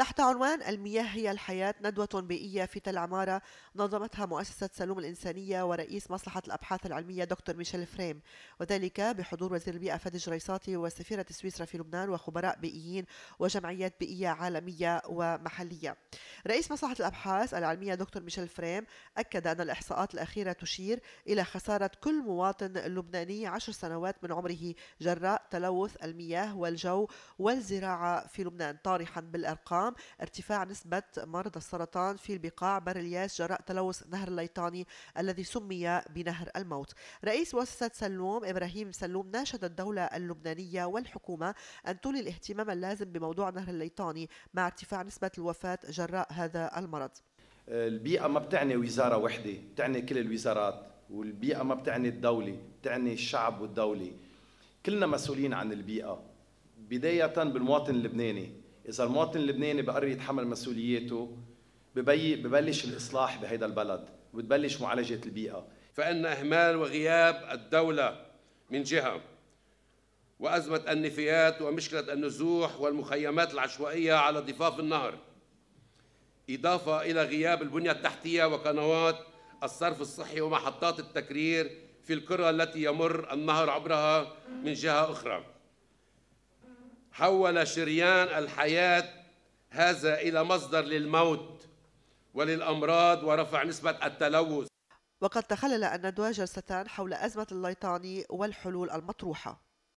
تحت عنوان المياه هي الحياة ندوة بيئية في تل عمارة نظمتها مؤسسة سلوم الإنسانية ورئيس مصلحة الأبحاث العلمية دكتور ميشيل فريم وذلك بحضور وزير البيئة فادج ريساتي وسفيرة سويسرا في لبنان وخبراء بيئيين وجمعيات بيئية عالمية ومحلية رئيس مصلحة الأبحاث العلمية دكتور ميشيل فريم أكد أن الإحصاءات الأخيرة تشير إلى خسارة كل مواطن لبناني عشر سنوات من عمره جراء تلوث المياه والجو والزراعة في لبنان طارحا بالأرقام العام ارتفاع نسبة مرضى السرطان في البقاع بر الياس جراء تلوث نهر الليطاني الذي سمي بنهر الموت رئيس مؤسسة سلوم إبراهيم سلوم ناشد الدولة اللبنانية والحكومة أن تولي الاهتمام اللازم بموضوع نهر الليطاني مع ارتفاع نسبة الوفاة جراء هذا المرض البيئة ما بتعني وزارة وحدة بتعني كل الوزارات والبيئة ما بتعني الدولة بتعني الشعب والدولة كلنا مسؤولين عن البيئة بداية بالمواطن اللبناني اذا المواطن اللبناني بقرر يتحمل مسؤولياته ببي ببلش الاصلاح بهيدا البلد وبتبلش معالجه البيئه فان اهمال وغياب الدوله من جهه وازمه النفايات ومشكله النزوح والمخيمات العشوائيه على ضفاف النهر اضافه الى غياب البنيه التحتيه وقنوات الصرف الصحي ومحطات التكرير في القرى التي يمر النهر عبرها من جهه اخرى حول شريان الحياة هذا إلى مصدر للموت وللأمراض ورفع نسبة التلوث وقد تخلل الندوة جلستان حول أزمة الليطاني والحلول المطروحة